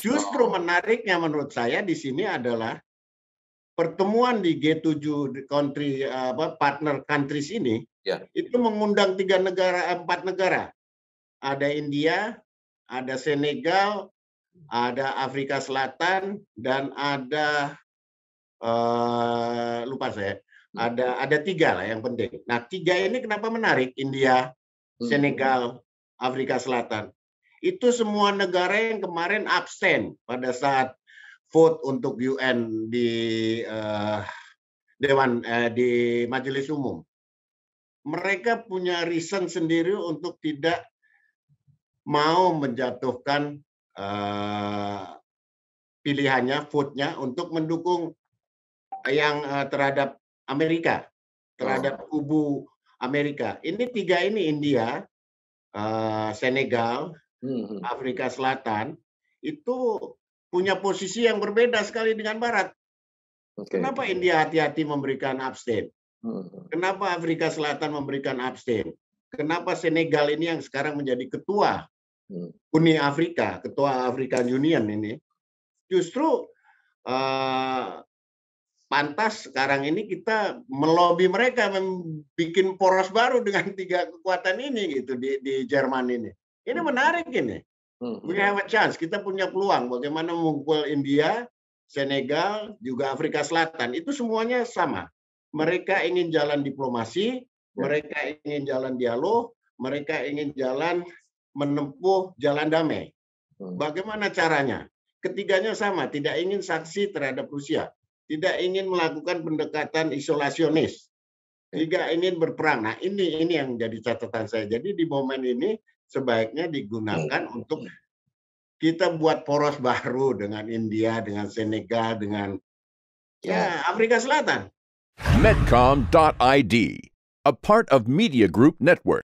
Justru menariknya menurut saya di sini adalah pertemuan di G7 country apa partner countries ini ya. itu mengundang tiga negara empat negara. Ada India, ada Senegal, ada Afrika Selatan dan ada uh, lupa saya. Hmm. Ada ada tiga lah yang penting. Nah tiga ini kenapa menarik India, hmm. Senegal, Afrika Selatan itu semua negara yang kemarin absen pada saat vote untuk UN di uh, dewan uh, di majelis umum. Mereka punya reason sendiri untuk tidak mau menjatuhkan uh, pilihannya, vote-nya untuk mendukung yang uh, terhadap Amerika, terhadap oh. kubu Amerika. Ini tiga ini India, uh, Senegal, Hmm, hmm. Afrika Selatan itu punya posisi yang berbeda sekali dengan Barat. Okay. Kenapa India hati-hati memberikan abstain? Hmm, Kenapa Afrika Selatan memberikan abstain? Kenapa Senegal ini yang sekarang menjadi ketua Uni Afrika, ketua Afrika Union ini, justru uh, pantas sekarang ini kita melobi mereka membuat poros baru dengan tiga kekuatan ini gitu di, di Jerman ini. Ini menarik ini. Hmm. We have a chance. Kita punya peluang bagaimana mengumpul India, Senegal, juga Afrika Selatan. Itu semuanya sama. Mereka ingin jalan diplomasi, ya. mereka ingin jalan dialog, mereka ingin jalan menempuh jalan damai. Hmm. Bagaimana caranya? Ketiganya sama, tidak ingin saksi terhadap Rusia, tidak ingin melakukan pendekatan isolasionis, ya. tidak ingin berperang. Nah, ini ini yang jadi catatan saya. Jadi di momen ini sebaiknya digunakan hmm. untuk kita buat poros baru dengan India, dengan Senegal, dengan ya hmm. Afrika Selatan. Medcom.id, a part of Media Group Network.